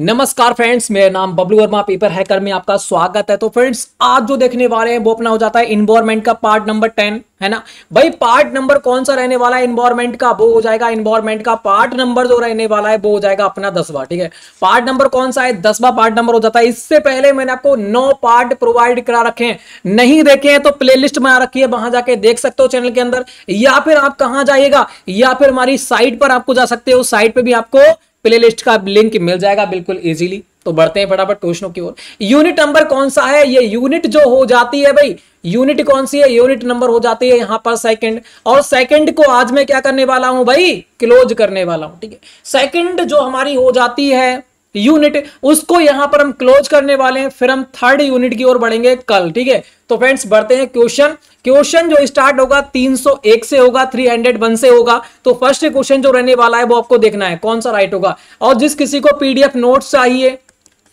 नमस्कार फ्रेंड्स मेरा नाम बबलू वर्मा पेपर हैकर में आपका स्वागत है तो फ्रेंड्स आज जो देखने वाले हैं वो अपना हो जाता है इन्वायरमेंट का पार्ट नंबर टेन है ना भाई पार्ट नंबर कौन सा रहने वाला है इन्वायरमेंट का वो हो जाएगा इन्वायरमेंट का पार्ट नंबर जो रहने वाला है वो हो जाएगा अपना दसवा ठीक है पार्ट नंबर कौन सा है दसवा पार्ट नंबर हो जाता है इससे पहले मैंने आपको नौ पार्ट प्रोवाइड करा रखे हैं नहीं देखे हैं तो लिस्ट में आ रखी है वहां जाके देख सकते हो चैनल के अंदर या फिर आप कहाँ जाइएगा या फिर हमारी साइट पर आपको जा सकते हो साइट पर भी आपको प्लेलिस्ट का लिंक मिल जाएगा बिल्कुल इजीली तो बढ़ते हैं फटाफट क्वेश्चनों की ओर यूनिट नंबर कौन सा है ये यूनिट जो हो जाती है भाई यूनिट कौन सी है यूनिट नंबर हो जाती है यहां पर सेकंड और सेकंड को आज मैं क्या करने वाला हूं भाई क्लोज करने वाला हूं ठीक है सेकंड जो हमारी हो जाती है यूनिट उसको यहां पर हम क्लोज करने वाले हैं फिर हम थर्ड यूनिट की ओर बढ़ेंगे कल ठीक है तो फ्रेंड्स बढ़ते हैं क्वेश्चन क्वेश्चन जो स्टार्ट होगा 301 से होगा 301 से होगा तो फर्स्ट क्वेश्चन जो रहने वाला है वो आपको देखना है कौन सा राइट होगा और जिस किसी को पीडीएफ नोट्स चाहिए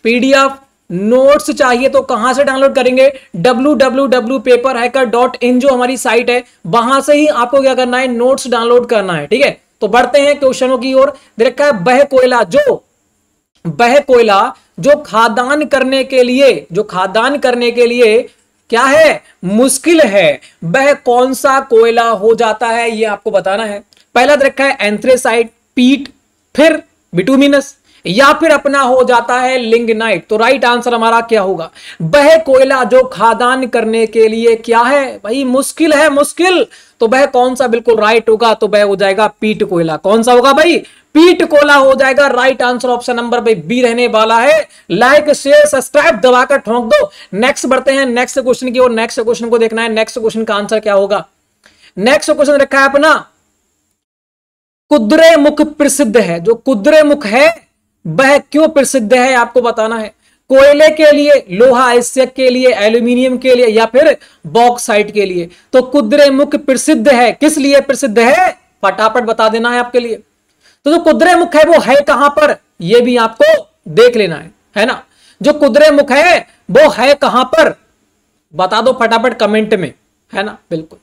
पीडीएफ नोट्स चाहिए तो कहां से डाउनलोड करेंगे www.paperhacker.in जो हमारी साइट है वहां से ही आपको क्या करना है नोट्स डाउनलोड करना है ठीक है तो बढ़ते हैं क्वेश्चनों की ओर देखा है बह कोयला जो बह कोयला जो खादान करने के लिए जो खादान करने के लिए क्या है मुश्किल है वह कौन सा कोयला हो जाता है यह आपको बताना है पहला तो रखा है एंथ्रेसाइट पीट फिर बिटूमिनस या फिर अपना हो जाता है लिंगनाइट तो राइट आंसर हमारा क्या होगा वह कोयला जो खादान करने के लिए क्या है भाई मुश्किल है मुश्किल तो वह कौन सा बिल्कुल राइट होगा तो वह हो जाएगा पीट कोयला कौन सा होगा भाई पीट कोला हो जाएगा right answer option number B रहने वाला है लाइक शेयर सब्सक्राइब दबाकर ठोंक दो नेक्स्ट बढ़ते हैं नेक्स्ट क्वेश्चन की और नेक्स्ट क्वेश्चन को देखना है नेक्स्ट क्वेश्चन का आंसर क्या होगा नेक्स्ट क्वेश्चन रखा है अपना कुद्रे मुख प्रसिद्ध है जो कुद्रे मुख है वह क्यों प्रसिद्ध है आपको बताना है कोयले के लिए लोहा आवश्यक के लिए एल्यूमिनियम के लिए या फिर बॉक्साइट के लिए तो कुद्रे मुख प्रसिद्ध है किस लिए प्रसिद्ध है फटाफट बता देना है आपके लिए तो जो कुदरे मुख है वो है कहां पर यह भी आपको देख लेना है है ना जो कुदरे मुख है वो है कहां पर बता दो फटाफट कमेंट में है ना बिल्कुल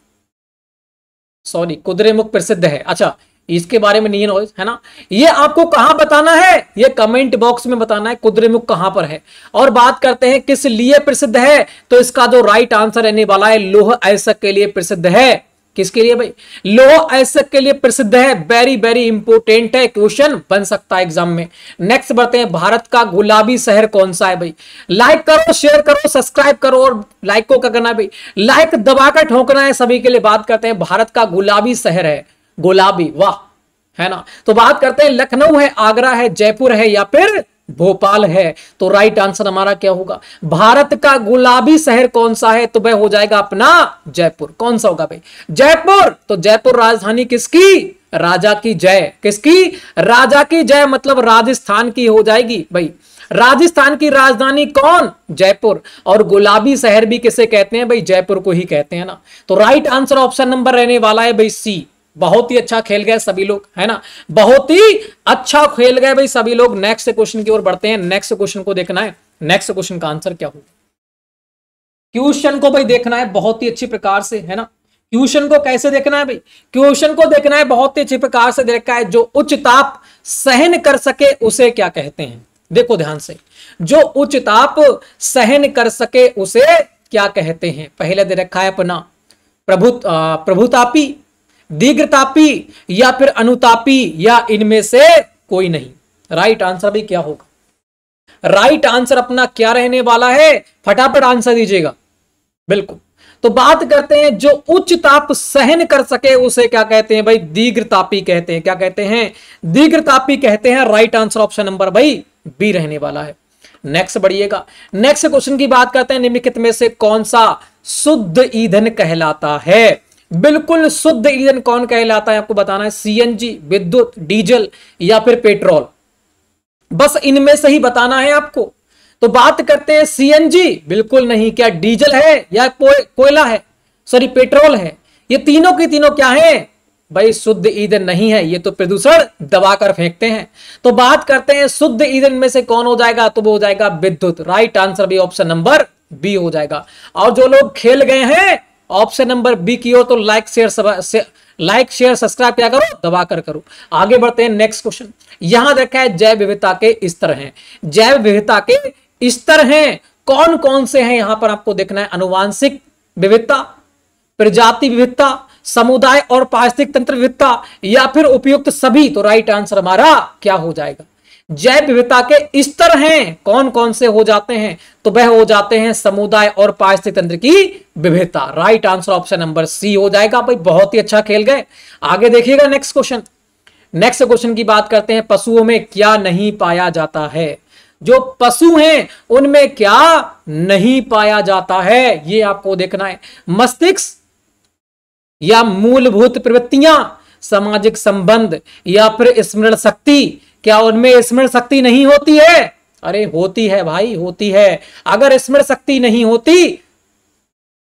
सॉरी कुदरे मुख प्रसिद्ध है अच्छा इसके बारे में नहीं है है ना ये आपको कहां बताना है ये कमेंट बॉक्स में बताना है कुदरे मुख कहां पर है और बात करते हैं किस लिए प्रसिद्ध है तो इसका जो राइट आंसर रहने वाला है लोह ऐसा के लिए प्रसिद्ध है किसके लिए भाई लोह अयस्क के लिए प्रसिद्ध है वेरी वेरी इंपोर्टेंट है क्वेश्चन बन सकता है एग्जाम में नेक्स्ट बढ़ते हैं भारत का गुलाबी शहर कौन सा है भाई लाइक करो शेयर करो सब्सक्राइब करो और लाइक को क्या करना है भाई लाइक दबाकर ठोकना है सभी के लिए बात करते हैं भारत का गुलाबी शहर है गुलाबी वाह है ना तो बात करते हैं लखनऊ है आगरा है जयपुर है या फिर भोपाल है तो राइट आंसर हमारा क्या होगा भारत का गुलाबी शहर कौन सा है तो वह हो जाएगा अपना जयपुर कौन सा होगा भाई जयपुर तो जयपुर राजधानी किसकी राजा की जय किसकी राजा की जय मतलब राजस्थान की हो जाएगी भाई राजस्थान की राजधानी कौन जयपुर और गुलाबी शहर भी किसे कहते हैं भाई जयपुर को ही कहते हैं ना तो राइट आंसर ऑप्शन नंबर रहने वाला है भाई सी बहुत ही अच्छा खेल गए सभी लोग है ना बहुत ही अच्छा खेल गए भाई सभी लोग नेक्स्ट क्वेश्चन की ओर बढ़ते हैं नेक्स्ट क्वेश्चन को देखना है नेक्स्ट क्वेश्चन का आंसर क्या होगा क्वेश्चन को भाई देखना है बहुत ही अच्छी प्रकार से है ना क्वेश्चन को कैसे देखना है भाई क्वेश्चन को देखना है बहुत ही अच्छी प्रकार से देखा है जो उच्च ताप सहन कर सके उसे क्या कहते हैं देखो ध्यान से जो उच्च ताप सहन कर सके उसे क्या कहते हैं पहले दे रखा है अपना प्रभु प्रभुतापी दीर्घतापी या फिर अनुतापी या इनमें से कोई नहीं राइट आंसर भी क्या होगा राइट आंसर अपना क्या रहने वाला है फटाफट आंसर दीजिएगा बिल्कुल तो बात करते हैं जो उच्च ताप सहन कर सके उसे क्या कहते हैं भाई दीर्घतापी कहते हैं क्या कहते हैं दीर्घतापी कहते हैं राइट आंसर ऑप्शन नंबर भाई बी रहने वाला है नेक्स्ट बढ़िएगा नेक्स्ट क्वेश्चन की बात करते हैं निम्नलिखित में से कौन सा शुद्ध ईंधन कहलाता है बिल्कुल शुद्ध ईंधन कौन कहलाता है आपको बताना है सीएनजी विद्युत डीजल या फिर पेट्रोल बस इनमें से ही बताना है आपको तो बात करते हैं सीएनजी बिल्कुल नहीं क्या डीजल है या कोयला है सॉरी पेट्रोल है ये तीनों की तीनों क्या है भाई शुद्ध ईंधन नहीं है ये तो प्रदूषण दबाकर फेंकते हैं तो बात करते हैं शुद्ध ईंधन में से कौन हो जाएगा तो वो हो जाएगा विद्युत राइट आंसर भी ऑप्शन नंबर बी हो जाएगा और जो लोग खेल गए हैं ऑप्शन नंबर बी की हो तो like share like share subscribe क्या करो दबा कर करो आगे बढ़ते हैं नेक्स्ट क्वेश्चन यहां देखा है जैव विविधता के स्तर हैं जैव विविधता के स्तर हैं कौन कौन से हैं यहां पर आपको देखना है अनुवांशिक विविधता प्रजाति विविधता समुदाय और पारिस्थितिक तंत्र विविधता या फिर उपयुक्त सभी तो राइट आंसर हमारा क्या हो जाएगा जैव विविधता के स्तर हैं कौन कौन से हो जाते हैं तो वह हो जाते हैं समुदाय और पारिस्थितिक तंत्र की विविधता right answer option number C हो जाएगा भाई बहुत ही अच्छा खेल गए आगे देखिएगा नेक्स्ट क्वेश्चन नेक्स्ट क्वेश्चन की बात करते हैं पशुओं में क्या नहीं पाया जाता है जो पशु हैं उनमें क्या नहीं पाया जाता है ये आपको देखना है मस्तिष्क या मूलभूत प्रवृत्तियां सामाजिक संबंध या फिर स्मरण शक्ति क्या उनमें स्मरण शक्ति नहीं होती है अरे होती है भाई होती है अगर स्मरण शक्ति नहीं होती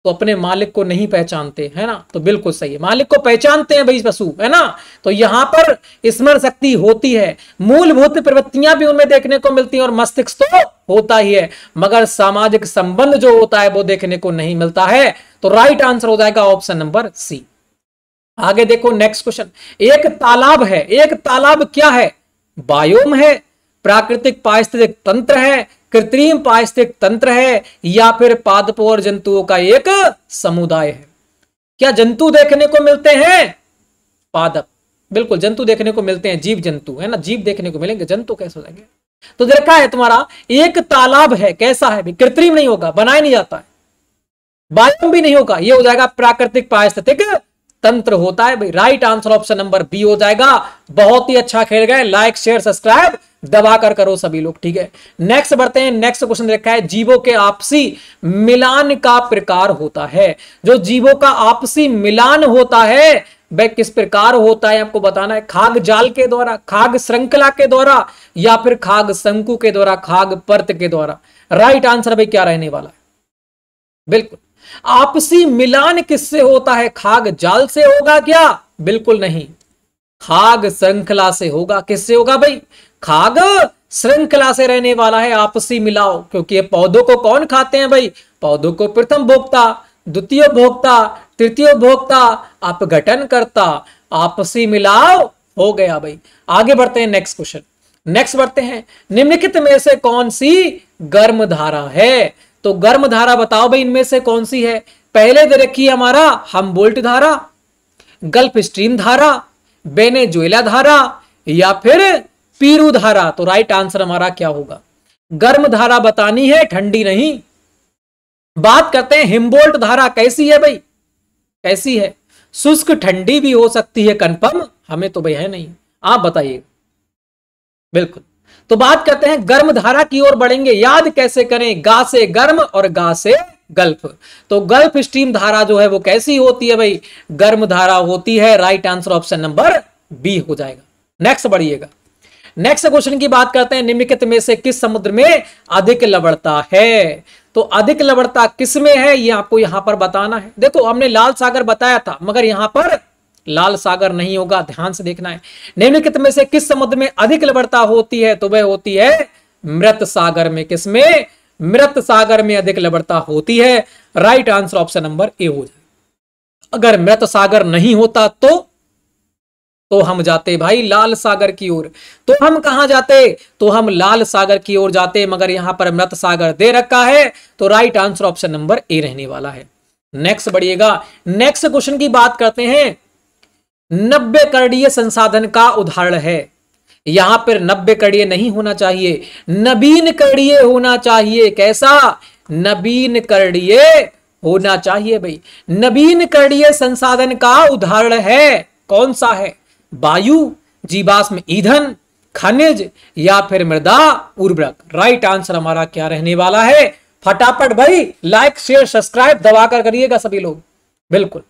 तो अपने मालिक को नहीं पहचानते है ना तो बिल्कुल सही है मालिक को पहचानते हैं भाई पशु है ना तो यहां पर स्मरण शक्ति होती है मूलभूत प्रवृत्तियां भी उनमें देखने को मिलती हैं और मस्तिष्क तो होता ही है मगर सामाजिक संबंध जो होता है वो देखने को नहीं मिलता है तो राइट आंसर हो जाएगा ऑप्शन नंबर सी आगे देखो नेक्स्ट क्वेश्चन एक तालाब है एक तालाब क्या है बायोम है प्राकृतिक पारिस्थितिक तंत्र है कृत्रिम पारिस्थितिक तंत्र है या फिर पादपोर जंतुओं का एक समुदाय है क्या जंतु देखने को मिलते हैं पादप बिल्कुल जंतु देखने को मिलते हैं जीव जंतु है ना जीव देखने को मिलेंगे जंतु कैसे हो जाएंगे तो देखा है तुम्हारा एक तालाब है कैसा है कृत्रिम नहीं होगा बनाया नहीं जाता है बायोम भी नहीं होगा यह हो जाएगा प्राकृतिक पारिस्थितिक तंत्र होता है भाई right answer option number B हो जाएगा बहुत ही अच्छा खेल गए लाइक शेयर सब्सक्राइब दबा कर करो सभी लोग ठीक है नेक्स्ट बढ़ते हैं नेक्स्ट क्वेश्चन देखा है जीवों के आपसी मिलान का प्रकार होता है जो जीवों का आपसी मिलान होता है वह किस प्रकार होता है आपको बताना है खाग जाल के द्वारा खाग श्रृंखला के द्वारा या फिर खाग शंकु के द्वारा खाग पर्त के द्वारा राइट आंसर भाई क्या रहने वाला है बिल्कुल आपसी मिलान किससे होता है खाग जाल से होगा क्या बिल्कुल नहीं खाग श्रृंखला से होगा किससे होगा भाई खाग श्रृंखला से रहने वाला है आपसी मिलाओ क्योंकि ये पौधों को कौन खाते हैं भाई पौधों को प्रथम भोक्ता द्वितीय भोक्ता तृतीय भोक्ता अपघटन करता आपसी मिलाव हो गया भाई आगे बढ़ते हैं नेक्स्ट क्वेश्चन नेक्स्ट बढ़ते हैं निम्नलिखित में से कौन सी गर्म धारा है तो गर्म धारा बताओ भाई इनमें से कौन सी है पहले दे रखी है हमारा हम बोल्ट धारा गल्फ स्ट्रीम धारा बेनेजुएला धारा या फिर पीरू धारा तो राइट आंसर हमारा क्या होगा गर्म धारा बतानी है ठंडी नहीं बात करते हैं हिमबोल्ट धारा कैसी है भाई कैसी है शुष्क ठंडी भी हो सकती है कन्फर्म हमें तो भाई है नहीं आप बताइए बिल्कुल तो बात करते हैं गर्म धारा की ओर बढ़ेंगे याद कैसे करें गा से गर्म और गा से गल्फ तो गल्फ स्ट्रीम धारा जो है वो कैसी होती है भाई गर्म धारा होती है right answer option number B हो जाएगा नेक्स्ट बढ़िएगा नेक्स्ट क्वेश्चन की बात करते हैं निम्नलिखित में से किस समुद्र में अधिक लवणता है तो अधिक लवणता किस में है ये आपको यहां पर बताना है देखो हमने लाल सागर बताया था मगर यहां पर लाल सागर नहीं होगा ध्यान से देखना है निम्नलिखित में से किस समुद्र में अधिक लवणता होती है तो वह होती है मृत सागर में किसमें मृत सागर में अधिक लवणता होती है right answer option number A हो जाए अगर मृत सागर नहीं होता तो तो हम जाते भाई लाल सागर की ओर तो हम कहां जाते तो हम लाल सागर की ओर जाते मगर यहां पर मृत सागर दे रखा है तो right answer option number A रहने वाला है नेक्स्ट बढ़िएगा नेक्स्ट क्वेश्चन की बात करते हैं नब्बे करणीय संसाधन का उदाहरण है यहां पर नब्बे करणीय नहीं होना चाहिए नबीन करणीय होना चाहिए कैसा नबीन करणीय होना चाहिए भाई नबीन करणीय संसाधन का उदाहरण है कौन सा है वायु जीवाश्म ईंधन खनिज या फिर मृदा उर्वरक राइट आंसर हमारा क्या रहने वाला है फटाफट भाई लाइक शेयर सब्सक्राइब दबाकर करिएगा सभी लोग बिल्कुल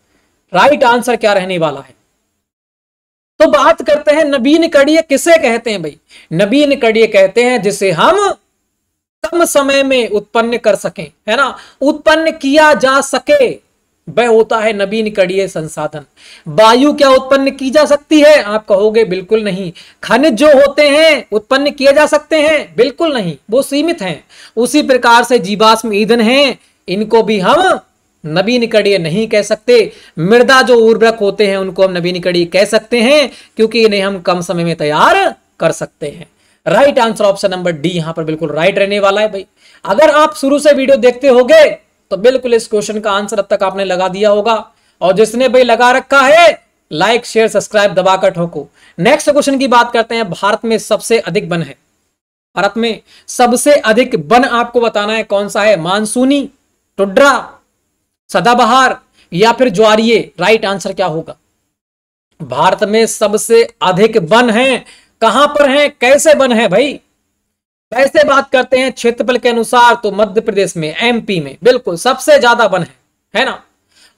राइट आंसर क्या रहने वाला है तो बात करते हैं नबीन कड़िय किसे कहते हैं भाई नबीन कड़िय कहते हैं जिसे हम कम समय में उत्पन्न कर सकें है ना उत्पन्न किया जा सके वह होता है नबीन कड़ीय संसाधन वायु क्या उत्पन्न की जा सकती है आप कहोगे बिल्कुल नहीं खनिज जो होते हैं उत्पन्न किए जा सकते हैं बिल्कुल नहीं वो सीमित हैं उसी प्रकार से जीवाश्म ईंधन हैं इनको भी हम नबीनिकड़ीय नहीं कह सकते मृदा जो उर्वरक होते हैं उनको हम नबीनिकड़ीय कह सकते हैं क्योंकि इन्हें हम कम समय में तैयार कर सकते हैं right answer option number D यहां पर बिल्कुल राइट रहने वाला है भाई अगर आप शुरू से वीडियो देखते होगे तो बिल्कुल इस क्वेश्चन का आंसर अब तक आपने लगा दिया होगा और जिसने भाई लगा रखा है लाइक शेयर सब्सक्राइब दबाकर ठोको नेक्स्ट क्वेश्चन की बात करते हैं भारत में सबसे अधिक वन है भारत में सबसे अधिक वन आपको बताना है कौन सा है मानसूनी टुड्रा सदाबहार या फिर ज्वार राइट आंसर क्या होगा भारत में सबसे अधिक वन हैं कहां पर हैं कैसे वन हैं भाई कैसे बात करते हैं क्षेत्रफल के अनुसार तो मध्य प्रदेश में एमपी में बिल्कुल सबसे ज्यादा वन है है ना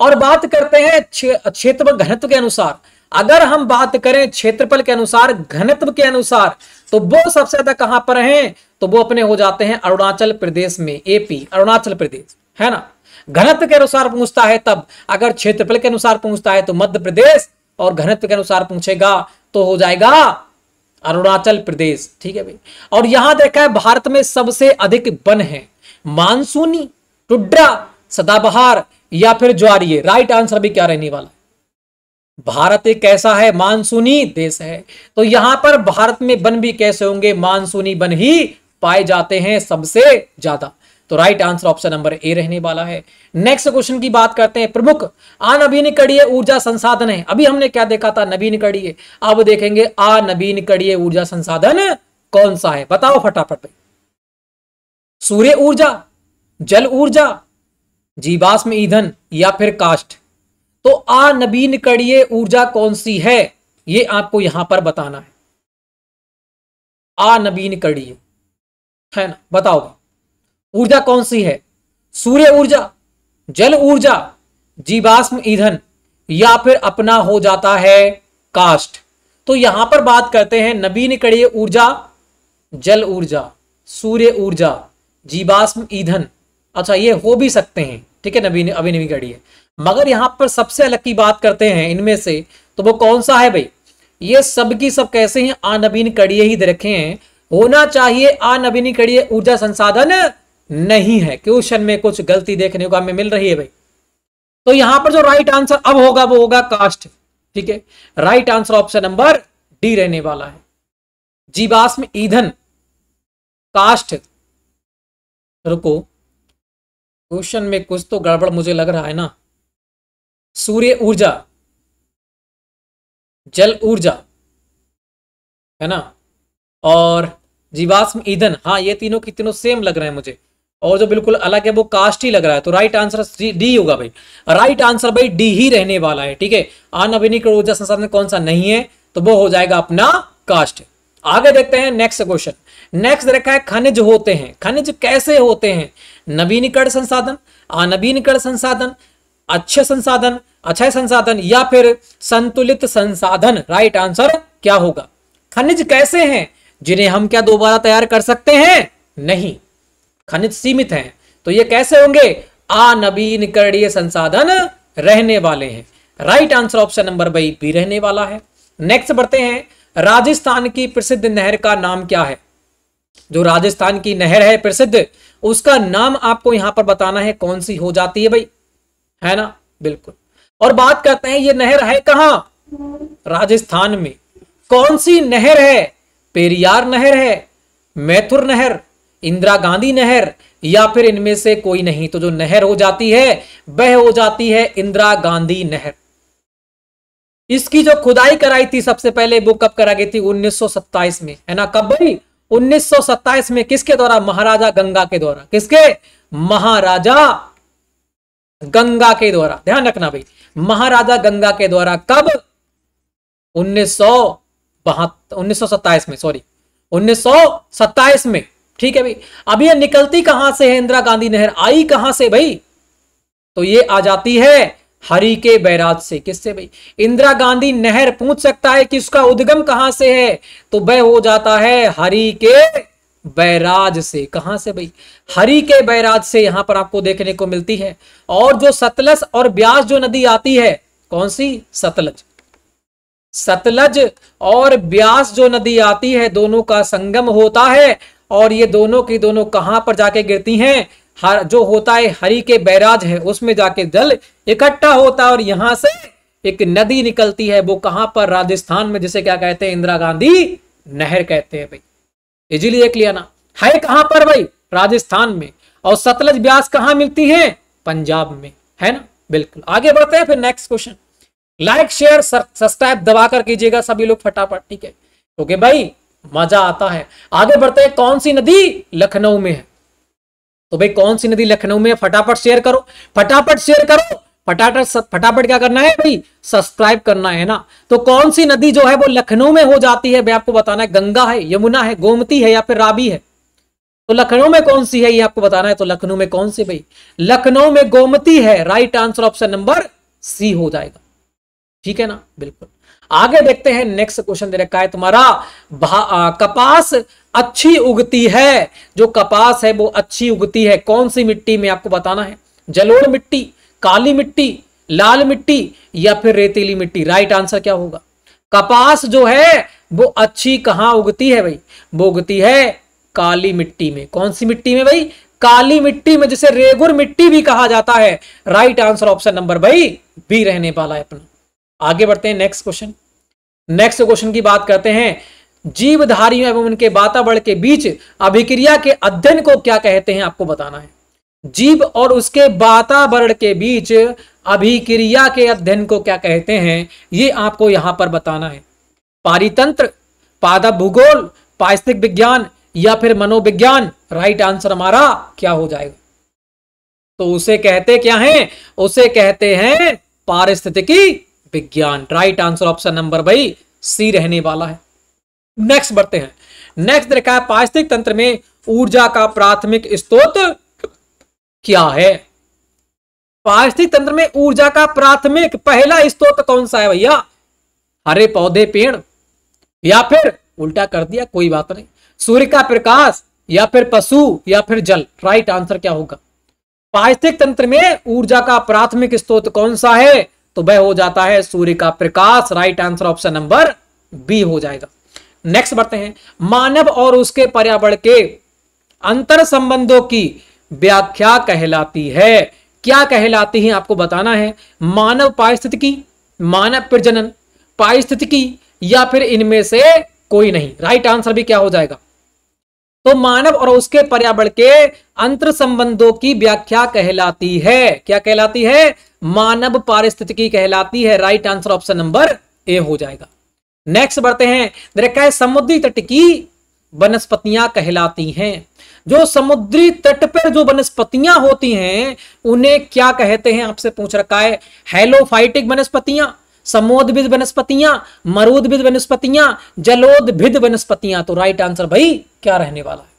और बात करते हैं क्षेत्रफल घनत्व के अनुसार अगर हम बात करें क्षेत्रफल के अनुसार घनत्व के अनुसार तो वो सबसे ज्यादा कहां पर हैं तो वो अपने हो जाते हैं अरुणाचल प्रदेश में एपी अरुणाचल प्रदेश है ना घनत्व के अनुसार पूछता है तब अगर क्षेत्रफल के अनुसार पूछता है तो मध्य प्रदेश और घनत्व के अनुसार पूछेगा तो हो जाएगा अरुणाचल प्रदेश ठीक है भाई और यहां देखा है भारत में सबसे अधिक वन है मानसूनी टुड्रा सदाबहार या फिर ज्वार राइट आंसर भी क्या रहने वाला भारत एक कैसा है मानसूनी देश है तो यहां पर भारत में वन भी कैसे होंगे मानसूनी वन ही पाए जाते हैं सबसे ज्यादा तो right answer option number A रहने वाला है नेक्स्ट क्वेश्चन की बात करते हैं प्रमुख अनवीनीकरणीय ऊर्जा संसाधन है अभी हमने क्या देखा था नवीनीकरणीय अब देखेंगे अनवीनीकरणीय ऊर्जा संसाधन कौन सा है बताओ फटाफट सूर्य ऊर्जा जल ऊर्जा जीवाश्म ईंधन या फिर काष्ट तो अनवीनीकरणीय ऊर्जा कौन सी है ये आपको यहां पर बताना है अनवीनीकरणीय है ना बताओ भाई ऊर्जा कौन सी है सूर्य ऊर्जा जल ऊर्जा जीवाश्म ईंधन या फिर अपना हो जाता है कास्ट तो यहां पर बात करते हैं नवीनकरणीय ऊर्जा जल ऊर्जा सूर्य ऊर्जा जीवाश्म ईंधन अच्छा ये हो भी सकते हैं ठीक है नवीन अभिनवीकरणीय मगर यहां पर सबसे अलग की बात करते हैं इनमें से तो वो कौन सा है भाई ये सब की सब कैसे हैं कड़िए ही दे रखे हैं होना चाहिए कड़िए ऊर्जा संसाधन नहीं है क्वेश्चन में कुछ गलती देखने को हमें मिल रही है भाई तो यहां पर जो राइट आंसर अब होगा वो होगा कास्ट ठीक है right answer option number D रहने वाला है जीवाश्म ईंधन कास्ट रुको क्वेश्चन में कुछ तो गड़बड़ मुझे लग रहा है ना सूर्य ऊर्जा जल ऊर्जा है ना और जीवाश्म ईंधन हाँ ये तीनों की तीनों सेम लग रहे हैं मुझे और जो बिल्कुल अलग है वो कास्ट ही लग रहा है तो राइट आंसर डी होगा भाई राइट आंसर भाई डी ही रहने वाला है ठीक है अनअभिनिक ऊर्जा संसाधन कौन सा नहीं है तो वो हो जाएगा अपना कास्ट आगे देखते हैं नेक्स्ट क्वेश्चन नेक्स्ट रखा है खनिज होते हैं खनिज कैसे होते हैं नवीनीकरण संसाधन अनवीनीकरण संसाधन अच्छे संसाधन अच्छा संसाधन या फिर संतुलित संसाधन राइट आंसर क्या होगा खनिज कैसे हैं जिन्हें हम क्या दोबारा तैयार कर सकते हैं नहीं खनिज सीमित हैं तो ये कैसे होंगे अनवीन करणीय संसाधन रहने वाले हैं right answer option number B भी रहने वाला है नेक्स्ट बढ़ते हैं राजस्थान की प्रसिद्ध नहर का नाम क्या है जो राजस्थान की नहर है प्रसिद्ध उसका नाम आपको यहां पर बताना है कौन सी हो जाती है भाई है ना बिल्कुल और बात करते हैं ये नहर है कहां राजस्थान में कौन सी नहर है पेरियार नहर है मैथुर नहर इंदिरा गांधी नहर या फिर इनमें से कोई नहीं तो जो नहर हो जाती है वह हो जाती है इंदिरा गांधी नहर इसकी जो खुदाई कराई थी सबसे पहले वो कब करा गई थी 1927 में है ना कब भाई 1927 में किसके द्वारा महाराजा गंगा के द्वारा किसके महाराजा गंगा के द्वारा ध्यान रखना भाई महाराजा गंगा के द्वारा कब उन्नीस सौ में सॉरी उन्नीस में ठीक है भाई अब ये निकलती कहां से है इंदिरा गांधी नहर आई कहां से भाई तो ये आ जाती है हरी के बैराज से किससे भाई इंदिरा गांधी नहर पूछ सकता है कि उसका उद्गम कहां से है तो वह हो जाता है हरी के बैराज से कहां से भाई हरी के बैराज से यहां पर आपको देखने को मिलती है और जो सतलज और ब्यास जो नदी आती है कौन सी सतलज सतलज और ब्यास जो नदी आती है दोनों का संगम होता है और ये दोनों की दोनों कहाँ पर जाके गिरती हैं हर जो होता है हरी के बैराज है उसमें जाके जल इकट्ठा होता है और यहाँ से एक नदी निकलती है वो कहां पर राजस्थान में जिसे क्या कहते हैं इंदिरा गांधी नहर कहते हैं भाई इजीली देख लिया ना है कहाँ पर भाई राजस्थान में और सतलज ब्यास कहाँ मिलती है पंजाब में है ना बिल्कुल आगे बढ़ते हैं फिर next question like share subscribe दबा कर कीजिएगा सभी लोग फटाफट ठीक है ओके भाई मजा आता है आगे बढ़ते हैं कौन सी नदी लखनऊ में है तो भाई कौन सी नदी लखनऊ में फटाफट शेयर करो फटाफट शेयर करो फटाफट फटाफट क्या करना है भाई सब्सक्राइब करना है ना तो कौन सी नदी जो है वो लखनऊ में हो जाती है भाई आपको बताना है गंगा है यमुना है गोमती है या फिर राबी है तो लखनऊ में कौन सी है ये आपको बताना है तो लखनऊ में कौन सी भाई लखनऊ में गोमती है right answer option number C हो जाएगा ठीक है ना बिल्कुल आगे देखते हैं नेक्स्ट क्वेश्चन दे रखा है तुम्हारा कपास अच्छी उगती है जो कपास है वो अच्छी उगती है कौन सी मिट्टी में आपको बताना है जलोड़ मिट्टी काली मिट्टी लाल मिट्टी या फिर रेतीली मिट्टी राइट आंसर क्या होगा कपास जो है वो अच्छी कहां उगती है भाई वो उगती है काली मिट्टी में कौन सी मिट्टी में भाई काली मिट्टी में जिसे रेगुर मिट्टी भी कहा जाता है राइट आंसर ऑप्शन नंबर भाई बी रहने वाला है अपना आगे बढ़ते हैं नेक्स्ट क्वेश्चन नेक्स्ट क्वेश्चन की बात करते हैं जीवधारियों एवं उनके वातावरण के बीच अभिक्रिया के अध्ययन को क्या कहते हैं आपको बताना है जीव और उसके वातावरण के बीच अभिक्रिया के अध्ययन को क्या कहते हैं ये आपको यहां पर बताना है पारितंत्र पादप भूगोल पारिस्थितिक विज्ञान या फिर मनोविज्ञान राइट आंसर हमारा क्या हो जाएगा तो उसे कहते क्या है उसे कहते हैं पारिस्थितिकी विज्ञान राइट आंसर ऑप्शन नंबर भाई सी रहने वाला है नेक्स्ट बढ़ते हैं नेक्स्ट देखा है पारिस्थितिक तंत्र में ऊर्जा का प्राथमिक स्त्रोत क्या है पारिस्थितिक तंत्र में ऊर्जा का प्राथमिक पहला स्त्रोत कौन सा है भैया हरे पौधे पेड़ या फिर उल्टा कर दिया कोई बात नहीं सूर्य का प्रकाश या फिर पशु या फिर जल राइट आंसर क्या होगा पारिस्थितिक तंत्र में ऊर्जा का प्राथमिक स्त्रोत कौन सा है तो वह हो जाता है सूर्य का प्रकाश right answer option number B हो जाएगा नेक्स्ट बढ़ते हैं मानव और उसके पर्यावरण के अंतर संबंधों की व्याख्या कहलाती है क्या कहलाती है आपको बताना है मानव पारिस्थितिकी मानव प्रजनन पारिस्थितिकी या फिर इनमें से कोई नहीं राइट आंसर भी क्या हो जाएगा तो मानव और उसके पर्यावरण के अंतर संबंधों की व्याख्या कहलाती है क्या कहलाती है मानव पारिस्थितिकी कहलाती है right answer option number A हो जाएगा नेक्स्ट बढ़ते हैं देखा है समुद्री तट की वनस्पतियां कहलाती हैं जो समुद्री तट पर जो वनस्पतियां होती हैं उन्हें क्या कहते हैं आपसे पूछ रखा है हेलोफाइटिक वनस्पतियां समोदभिद वनस्पतियां मरूदभिद वनस्पतियां जलोदभिद वनस्पतियां तो राइट आंसर भाई क्या रहने वाला है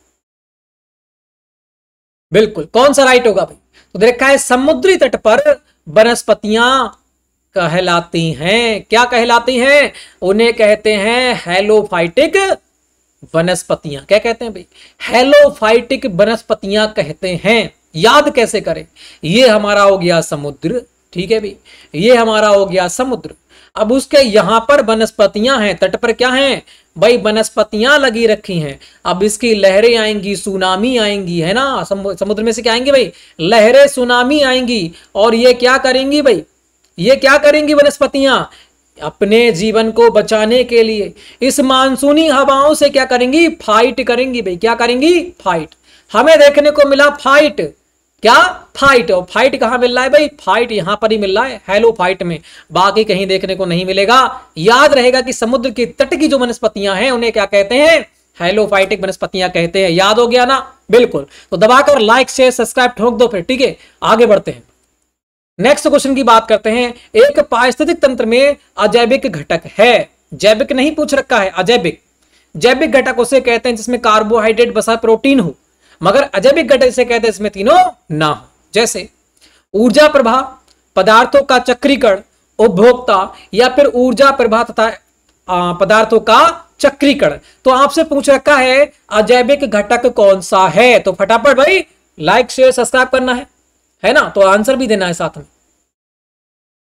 बिल्कुल कौन सा राइट होगा भाई तो देखा है समुद्री तट पर वनस्पतियां कहलाती हैं क्या कहलाती हैं उन्हें कहते हैं हेलोफाइटिक वनस्पतियां क्या कहते हैं भाई हेलोफाइटिक वनस्पतियां कहते हैं याद कैसे करें ये हमारा हो गया समुद्र ठीक है भाई ये हमारा हो गया समुद्र अब उसके यहां पर वनस्पतियां हैं तट पर क्या हैं भाई वनस्पतियां लगी रखी हैं अब इसकी लहरें आएंगी सुनामी आएंगी है ना समुद्र में से क्या आएंगी भाई लहरें सुनामी आएंगी और ये क्या करेंगी भाई ये क्या करेंगी वनस्पतियां अपने जीवन को बचाने के लिए इस मानसूनी हवाओं से क्या करेंगी फाइट करेंगी भाई क्या करेंगी फाइट हमें देखने को मिला फाइट क्या फाइट फाइट कहां मिल रहा है भाई फाइट यहां पर ही मिल रहा है हेलो फाइट में बाकी कहीं देखने को नहीं मिलेगा याद रहेगा कि समुद्र के तट की जो वनस्पतियां हैं उन्हें क्या कहते हैं हेलोफाइटिक वनस्पतियां कहते हैं याद हो गया ना बिल्कुल तो दबाकर लाइक शेयर सब्सक्राइब ठोक दो फिर ठीक है आगे बढ़ते हैं नेक्स्ट क्वेश्चन की बात करते हैं एक पारिस्थितिक तंत्र में अजैविक घटक है जैविक नहीं पूछ रखा है अजैविक जैविक घटक उसे कहते हैं जिसमें कार्बोहाइड्रेट बसा प्रोटीन हो मगर अजैविक घटक से कहते हैं इसमें तीनों ना हो जैसे ऊर्जा प्रभाव पदार्थों का चक्रीकरण उपभोक्ता या फिर ऊर्जा प्रभाव तथा पदार्थों का चक्रीकरण तो आपसे पूछ रखा है अजैविक घटक कौन सा है तो फटाफट भाई लाइक शेयर सब्सक्राइब करना है है ना तो आंसर भी देना है साथ में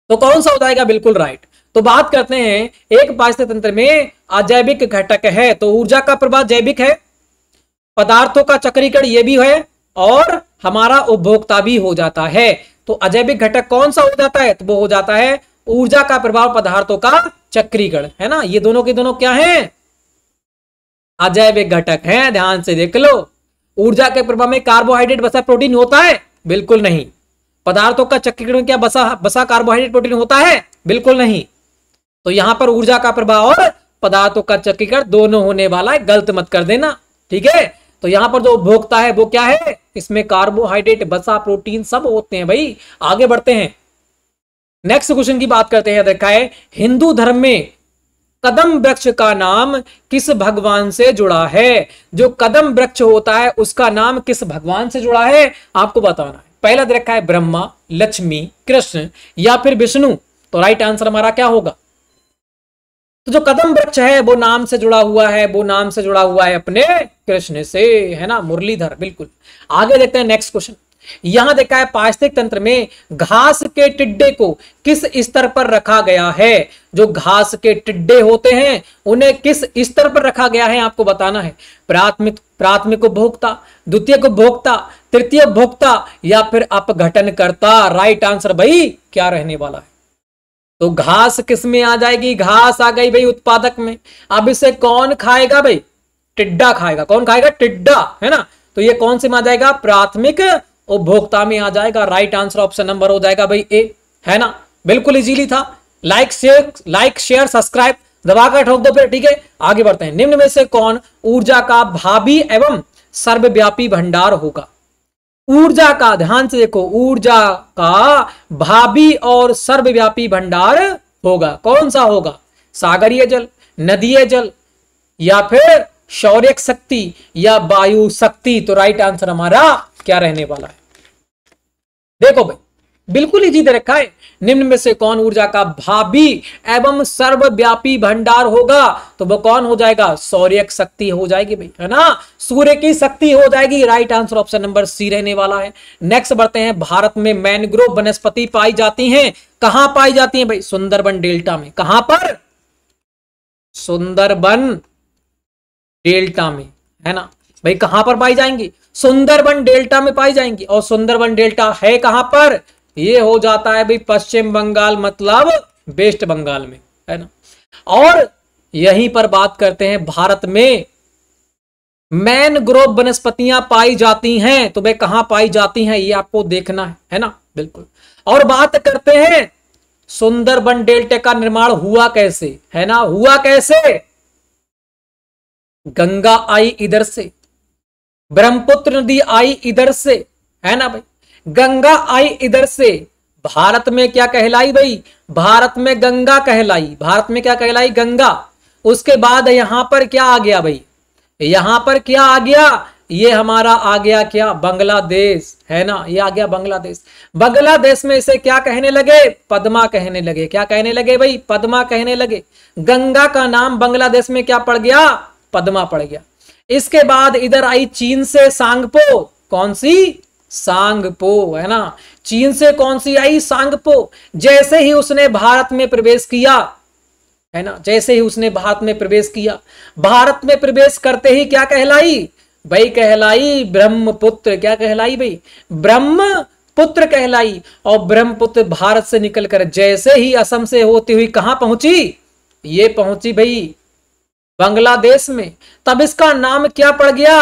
तो कौन सा हो जाएगा बिल्कुल राइट तो बात करते हैं एक पाचन तंत्र में अजैविक घटक है तो ऊर्जा का प्रभाव जैविक है पदार्थों का चक्रीकरण यह भी है और हमारा उपभोक्ता भी हो जाता है तो अजैविक घटक कौन सा हो जाता है तो वो हो जाता है ऊर्जा का प्रभाव पदार्थों का चक्रीकरण है ना ये दोनों के दोनों क्या है अजैविक घटक है ध्यान से देख लो ऊर्जा के प्रभाव में कार्बोहाइड्रेट बसा प्रोटीन होता है बिल्कुल नहीं पदार्थों का चक्रीकरण क्या बसा बसा कार्बोहाइड्रेट प्रोटीन होता है बिल्कुल नहीं तो यहां पर ऊर्जा का प्रभाव और पदार्थों का चक्रीकरण दोनों होने वाला है गलत मत कर देना ठीक है तो यहाँ पर जो उपभोक्ता है वो क्या है इसमें कार्बोहाइड्रेट बसा प्रोटीन सब होते हैं भाई आगे बढ़ते हैं नेक्स्ट क्वेश्चन की बात करते हैं देखा है हिंदू धर्म में कदम वृक्ष का नाम किस भगवान से जुड़ा है जो कदम वृक्ष होता है उसका नाम किस भगवान से जुड़ा है आपको बताना है पहला रखा है ब्रह्मा लक्ष्मी कृष्ण या फिर विष्णु तो राइट आंसर हमारा क्या होगा तो जो कदम वृक्ष है वो नाम से जुड़ा हुआ है वो नाम से जुड़ा हुआ है अपने कृष्ण से है ना मुरलीधर बिल्कुल आगे देखते हैं नेक्स्ट क्वेश्चन यहां देखा है पाश्चिक तंत्र में घास के टिड्डे को किस स्तर पर रखा गया है जो घास के टिड्डे होते हैं उन्हें किस स्तर पर रखा गया है आपको बताना है प्राथमिक प्राथमिक उपभोक्ता द्वितीय उपभोक्ता तृतीय उपभोक्ता या फिर अपघटन करता राइट आंसर भाई क्या रहने वाला है तो घास किस में आ जाएगी घास आ गई भाई उत्पादक में अब इसे कौन खाएगा भाई टिड्डा खाएगा कौन खाएगा टिड्डा है ना तो ये कौन से में आ जाएगा प्राथमिक उपभोक्ता में आ जाएगा राइट आंसर ऑप्शन नंबर हो जाएगा भाई ए है ना बिल्कुल इजीली था like share like share subscribe दबाकर ठोक दो फिर ठीक है आगे बढ़ते हैं निम्न में से कौन ऊर्जा का भावी एवं सर्वव्यापी भंडार होगा ऊर्जा का ध्यान से देखो ऊर्जा का भावी और सर्वव्यापी भंडार होगा कौन सा होगा सागरीय जल नदीय जल या फिर शौर्य शक्ति या वायु शक्ति तो राइट आंसर हमारा क्या रहने वाला है देखो भाई बिल्कुल ही दे रखा है निम्न में से कौन ऊर्जा का भावी एवं सर्वव्यापी भंडार होगा तो वो कौन हो जाएगा सौर्य शक्ति हो जाएगी भाई है ना सूर्य की शक्ति हो जाएगी right answer option number C रहने वाला है नेक्स्ट बढ़ते हैं भारत में मैनग्रोव वनस्पति पाई जाती है कहां पाई जाती है भाई सुंदरबन डेल्टा में कहां पर सुंदरबन डेल्टा में है ना भाई कहां पर पाई जाएंगी सुंदरबन डेल्टा में पाई जाएंगी और सुंदरबन डेल्टा है कहां पर ये हो जाता है भाई पश्चिम बंगाल मतलब वेस्ट बंगाल में है ना और यहीं पर बात करते हैं भारत में मैनग्रोव वनस्पतियां पाई जाती हैं तो वे कहां पाई जाती हैं ये आपको देखना है है ना बिल्कुल और बात करते हैं सुंदरबन डेल्टे का निर्माण हुआ कैसे है ना हुआ कैसे गंगा आई इधर से ब्रह्मपुत्र नदी आई इधर से है ना भाई गंगा आई इधर से भारत में क्या कहलाई भाई भारत में गंगा कहलाई भारत में क्या कहलाई गंगा उसके बाद यहां पर क्या आ गया भाई यहां पर क्या आ गया ये हमारा आ गया क्या बांग्लादेश है ना ये आ गया बांग्लादेश बांग्लादेश में इसे क्या कहने लगे पद्मा कहने लगे क्या कहने लगे भाई पद्मा कहने लगे गंगा का नाम बांग्लादेश में क्या पड़ गया पद्मा पड़ गया इसके बाद इधर आई चीन से सांगपो कौन सी पो है ना चीन से कौन सी आई पो जैसे ही उसने भारत में प्रवेश किया है ना जैसे ही उसने भारत में प्रवेश किया भारत में प्रवेश करते ही क्या कहलाई भाई कहलाई ब्रह्मपुत्र क्या कहलाई भाई ब्रह्मपुत्र कहलाई और ब्रह्मपुत्र भारत से निकलकर जैसे ही असम से होती हुई कहां पहुंची ये पहुंची भाई बांग्लादेश में तब इसका नाम क्या पड़ गया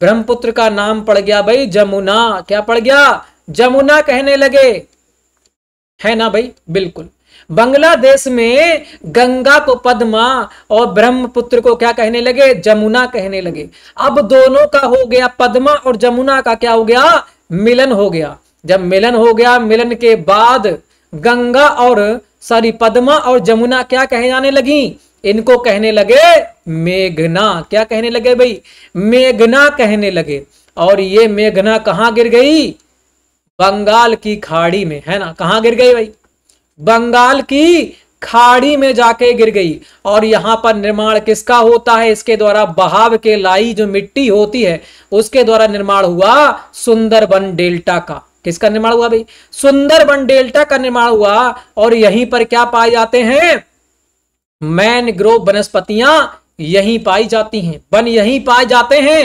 ब्रह्मपुत्र का नाम पड़ गया भाई जमुना क्या पड़ गया जमुना कहने लगे है ना भाई बिल्कुल बांग्लादेश में गंगा को पद्मा और ब्रह्मपुत्र को क्या कहने लगे जमुना कहने लगे अब दोनों का हो गया पद्मा और जमुना का क्या हो गया मिलन हो गया जब मिलन हो गया मिलन के बाद गंगा और सॉरी पद्मा और जमुना क्या कहे जाने लगी इनको कहने लगे मेघना क्या कहने लगे भाई मेघना कहने लगे और ये मेघना कहा गिर गई बंगाल की खाड़ी में है ना कहा गिर गई भाई बंगाल की खाड़ी में जाके गिर गई और यहाँ पर निर्माण किसका होता है इसके द्वारा बहाव के लाई जो मिट्टी होती है उसके द्वारा निर्माण हुआ सुंदरबन डेल्टा का किसका निर्माण हुआ भाई सुंदरबन डेल्टा का निर्माण हुआ और यहीं पर क्या पाए जाते हैं मैनग्रोव वनस्पतियां यहीं पाई जाती हैं वन यहीं पाए जाते हैं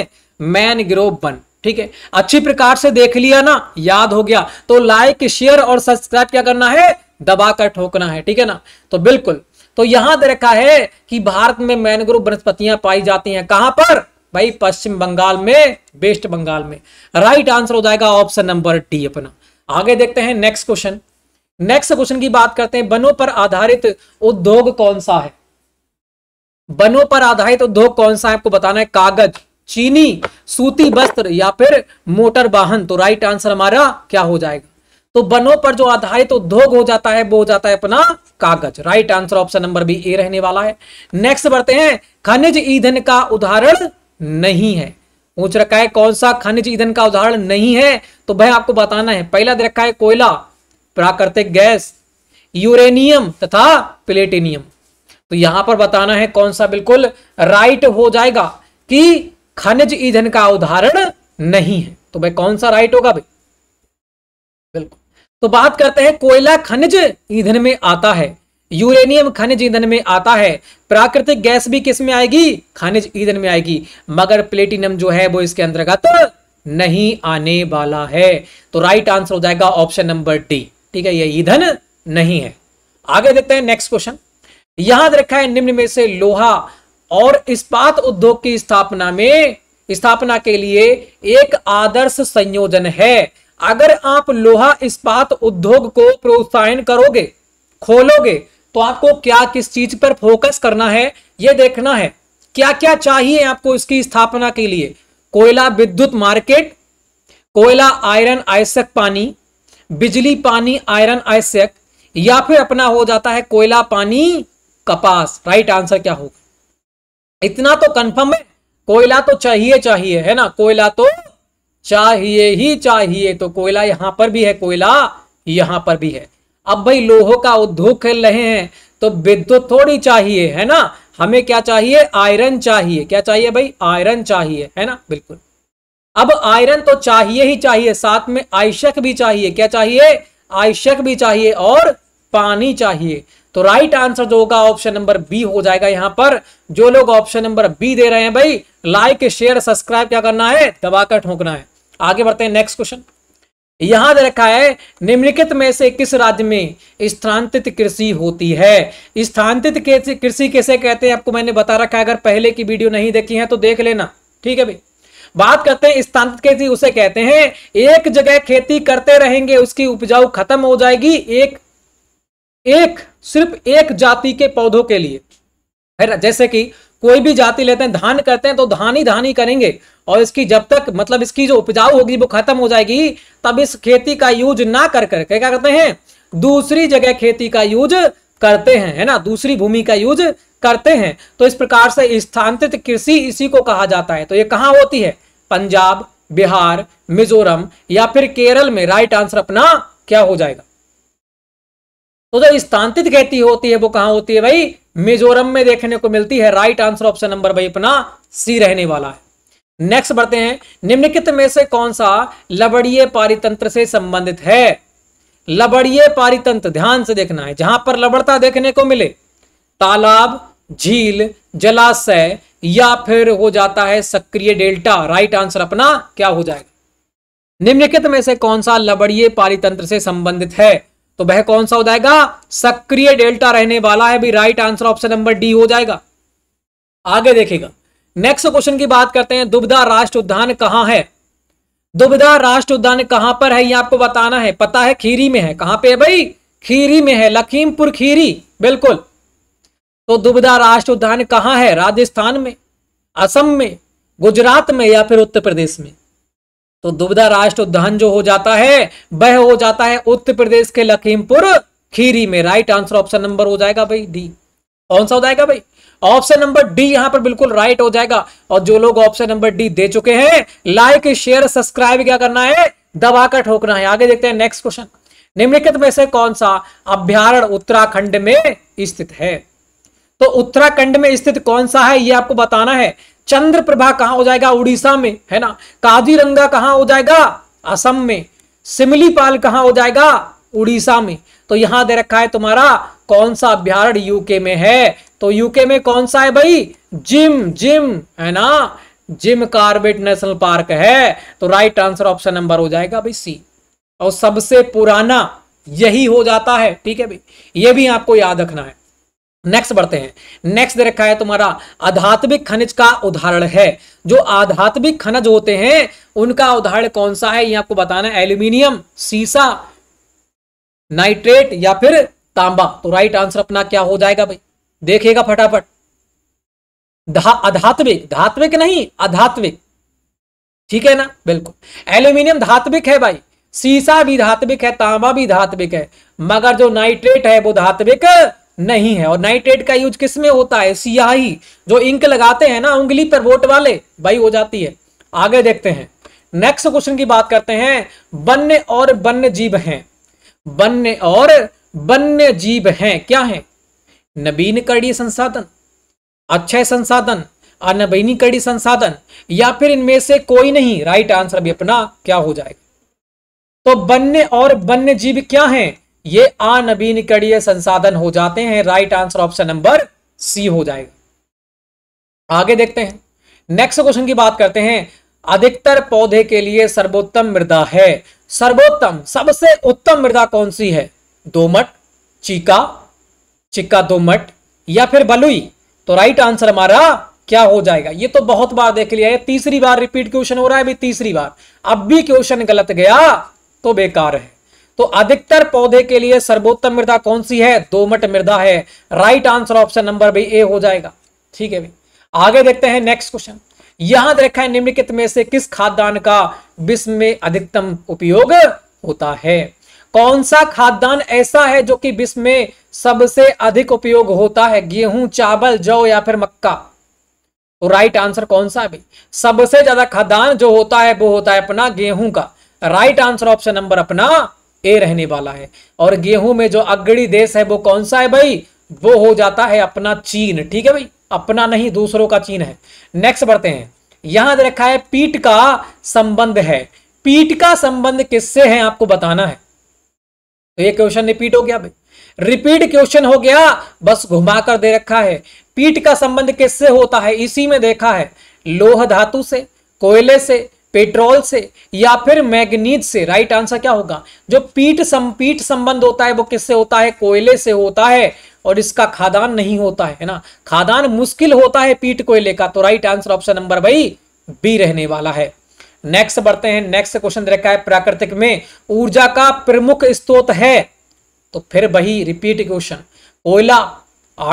मैनग्रोव वन ठीक है अच्छी प्रकार से देख लिया ना याद हो गया तो लाइक शेयर और सब्सक्राइब क्या करना है दबाकर ठोकना है ठीक है ना तो बिल्कुल तो यहां दे रखा है कि भारत में मैनग्रोव वनस्पतियां पाई जाती हैं कहां पर भाई पश्चिम बंगाल में वेस्ट बंगाल में राइट आंसर हो जाएगा ऑप्शन नंबर डी अपना आगे देखते हैं नेक्स्ट क्वेश्चन नेक्स्ट क्वेश्चन की बात करते हैं वनों पर आधारित उद्योग कौन सा है वनों पर आधारित उद्योग कौन सा है आपको बताना है कागज चीनी सूती वस्त्र या फिर मोटर वाहन तो राइट आंसर हमारा क्या हो जाएगा तो वनों पर जो आधारित उद्योग हो जाता है वो हो जाता है अपना कागज right answer option number B A रहने वाला है नेक्स्ट बढ़ते हैं खनिज ईंधन का उदाहरण नहीं है पूछ रखा है कौन सा खनिज ईंधन का उदाहरण नहीं है तो भाई आपको बताना है पहला दे रखा है कोयला प्राकृतिक गैस यूरेनियम तथा प्लेटिनियम तो यहां पर बताना है कौन सा बिल्कुल राइट हो जाएगा कि खनिज ईंधन का उदाहरण नहीं है तो भाई कौन सा राइट होगा भाई बिल्कुल तो बात करते हैं कोयला खनिज ईंधन में आता है यूरेनियम खनिज ईंधन में आता है प्राकृतिक गैस भी किस में आएगी खनिज ईंधन में आएगी मगर प्लेटिनम जो है वो इसके अंतर्गत नहीं आने वाला है तो राइट आंसर हो जाएगा ऑप्शन नंबर डी ठीक है यह ईंधन नहीं है आगे देखते हैं नेक्स्ट क्वेश्चन याद रखा है निम्न में से लोहा और इस्पात उद्योग की स्थापना में स्थापना के लिए एक आदर्श संयोजन है अगर आप लोहा इस्पात उद्योग को प्रोत्साहन करोगे खोलोगे तो आपको क्या किस चीज पर फोकस करना है ये देखना है क्या क्या चाहिए आपको इसकी स्थापना के लिए कोयला विद्युत मार्केट कोयला आयरन आयसक पानी बिजली पानी आयरन आयसक या फिर अपना हो जाता है कोयला पानी कपास राइट आंसर क्या होगा इतना तो कंफर्म है कोयला तो चाहिए चाहिए है ना कोयला तो चाहिए ही चाहिए तो कोयला यहां पर भी है कोयला यहां पर भी है अब भाई लोहो का उद्योग खेल रहे हैं तो विद्युत थोड़ी चाहिए है ना हमें क्या चाहिए आयरन चाहिए क्या चाहिए भाई आयरन चाहिए है ना बिल्कुल अब आयरन तो चाहिए ही चाहिए साथ में आयशक भी चाहिए क्या चाहिए आयशक भी चाहिए और पानी चाहिए तो राइट आंसर जो होगा ऑप्शन नंबर बी हो जाएगा यहां पर जो लोग ऑप्शन नंबर बी दे रहे हैं भाई लाइक शेयर सब्सक्राइब क्या करना है दबाकर ठोकना है आगे बढ़ते हैं नेक्स्ट क्वेश्चन यहां रखा है निम्नलिखित में से किस राज्य में स्थानांतरित कृषि होती है स्थानांतरित कृषि कैसे कहते हैं आपको मैंने बता रखा है अगर पहले की वीडियो नहीं देखी है तो देख लेना ठीक है भाई बात करते हैं स्थानांतरित खेती उसे कहते हैं एक जगह खेती करते रहेंगे उसकी उपजाऊ खत्म हो जाएगी एक एक सिर्फ एक जाति के पौधों के लिए है ना जैसे कि कोई भी जाति लेते हैं धान करते हैं तो धान ही धान ही करेंगे और इसकी जब तक मतलब इसकी जो उपजाऊ होगी वो खत्म हो जाएगी तब इस खेती का यूज ना कर करके क्या करते हैं दूसरी जगह खेती का यूज करते हैं है ना दूसरी भूमि का यूज करते हैं तो इस प्रकार से स्थानांतरित कृषि इसी को कहा जाता है तो ये कहाँ होती है पंजाब बिहार मिजोरम या फिर केरल में राइट आंसर अपना क्या हो जाएगा तो जो स्थानांतरित कहती होती है वो कहां होती है भाई मिजोरम में देखने को मिलती है राइट आंसर ऑप्शन नंबर भाई अपना सी रहने वाला है नेक्स्ट बढ़ते हैं निम्नलिखित में से कौन सा लबड़ीय पारितंत्र से संबंधित है लबड़ीय पारितंत्र ध्यान से देखना है जहां पर लबड़ता देखने को मिले तालाब झील जलाशय या फिर हो जाता है सक्रिय डेल्टा राइट आंसर अपना क्या हो जाएगा निम्नलिखित में से कौन सा लबड़ीय पारितंत्र से संबंधित है तो वह कौन सा हो जाएगा सक्रिय डेल्टा रहने वाला है भी right answer option number D हो जाएगा आगे देखेगा नेक्स्ट क्वेश्चन की बात करते हैं दुबधा राष्ट्र उद्यान कहां है दुबधा राष्ट्र उद्यान कहां पर है ये आपको बताना है पता है खीरी में है कहां पे है भाई खीरी में है लखीमपुर खीरी बिल्कुल तो दुबदा राष्ट्र उद्यान कहां है राजस्थान में असम में गुजरात में या फिर उत्तर प्रदेश में तो दुबदा राष्ट्र उद्यान जो हो जाता है वह हो जाता है उत्तर प्रदेश के लखीमपुर खीरी में राइट आंसर ऑप्शन नंबर हो जाएगा भाई डी कौन सा हो जाएगा भाई ऑप्शन नंबर डी यहां पर बिल्कुल राइट हो जाएगा और जो लोग ऑप्शन नंबर डी दे चुके हैं लाइक शेयर सब्सक्राइब क्या करना है दबाकर ठोकना है आगे देखते हैं नेक्स्ट क्वेश्चन निम्नलिखित में से कौन सा अभ्यारण उत्तराखंड में स्थित है तो उत्तराखंड में स्थित कौन सा है यह आपको बताना है चंद्रप्रभा कहां हो जाएगा उड़ीसा में है ना काजीरंगा कहां हो जाएगा असम में सिमलीपाल कहां हो जाएगा उड़ीसा में तो यहां दे रखा है तुम्हारा कौन सा अभ्यारण यूके में है तो यूके में कौन सा है भाई जिम जिम है ना जिम कार्बेट नेशनल पार्क है तो राइट आंसर ऑप्शन नंबर हो जाएगा भाई सी और सबसे पुराना यही हो जाता है ठीक है भाई ये भी आपको याद रखना है नेक्स्ट बढ़ते हैं नेक्स्ट दे रखा है तुम्हारा आध्यात्मिक खनिज का उदाहरण है जो आध्यात्मिक खनिज होते हैं उनका उदाहरण कौन सा है ये आपको बताना है एल्यूमिनियम सीसा नाइट्रेट या फिर तांबा तो राइट आंसर अपना क्या हो जाएगा भाई देखेगा फटाफट अधात्विक धात्विक नहीं अधात्विक ठीक है ना बिल्कुल एल्यूमिनियम धात्विक है भाई सीसा भी धात्विक है तांबा भी धात्विक है मगर जो नाइट्रेट है वो धात्विक नहीं है और नाइट्रेट का यूज किस में होता है सियाही जो इंक लगाते हैं ना उंगली पर वोट वाले वही हो जाती है आगे देखते हैं नेक्स्ट क्वेश्चन की बात करते हैं वन्य और वन्य जीव हैं वन्य और वन्य जीव हैं क्या है नवीनकरणीय संसाधन अक्षय संसाधन अनवीनीकरणीय संसाधन या फिर इनमें से कोई नहीं राइट आंसर भी अपना क्या हो जाएगा तो वन्य और वन्य जीव क्या हैं ये अनवीनीकरणीय संसाधन हो जाते हैं right answer option number C हो जाएगा आगे देखते हैं नेक्स्ट क्वेश्चन की बात करते हैं अधिकतर पौधे के लिए सर्वोत्तम मृदा है सर्वोत्तम सबसे उत्तम मृदा कौन सी है दोमट चीका चिक्का दोमट या फिर बलुई तो राइट आंसर हमारा क्या हो जाएगा ये तो बहुत बार देख लिया है तीसरी बार रिपीट क्वेश्चन हो रहा है अभी तीसरी बार अब भी क्वेश्चन गलत गया तो बेकार है तो अधिकतर पौधे के लिए सर्वोत्तम मृदा कौन सी है दोमट मृदा है राइट आंसर ऑप्शन नंबर भी ए हो जाएगा ठीक है भाई आगे देखते हैं नेक्स्ट क्वेश्चन यहां देखा है निम्नलिखित में से किस खाद्यान्न का विश्व में अधिकतम उपयोग होता है कौन सा खाद्यान्न ऐसा है जो कि विश्व में सबसे अधिक उपयोग होता है गेहूं चावल जौ या फिर मक्का तो राइट आंसर कौन सा भी सबसे ज्यादा खाद्यान्न जो होता है वो होता है अपना गेहूं का राइट आंसर ऑप्शन नंबर अपना ए रहने वाला है और गेहूं में जो अग्रणी देश है वो कौन सा है भाई वो हो जाता है अपना चीन ठीक है भाई अपना नहीं दूसरों का चीन है नेक्स्ट बढ़ते हैं यहां रखा है पीठ का संबंध है पीठ का संबंध किससे है आपको बताना है तो ये क्वेश्चन रिपीट हो गया भाई रिपीट क्वेश्चन हो गया बस घुमाकर दे रखा है पीठ का संबंध किससे होता है इसी में देखा है लोह धातु से कोयले से पेट्रोल से या फिर मैग्नीज से राइट आंसर क्या होगा जो पीठ पीठ संबंध होता है वो किससे होता है कोयले से होता है और इसका खादान नहीं होता है ना खादान मुश्किल होता है पीठ कोयले का तो राइट आंसर ऑप्शन नंबर भाई बी रहने वाला है नेक्स्ट बढ़ते हैं नेक्स्ट क्वेश्चन रखा है प्राकृतिक में ऊर्जा का प्रमुख स्त्रोत है तो फिर वही रिपीट क्वेश्चन कोयला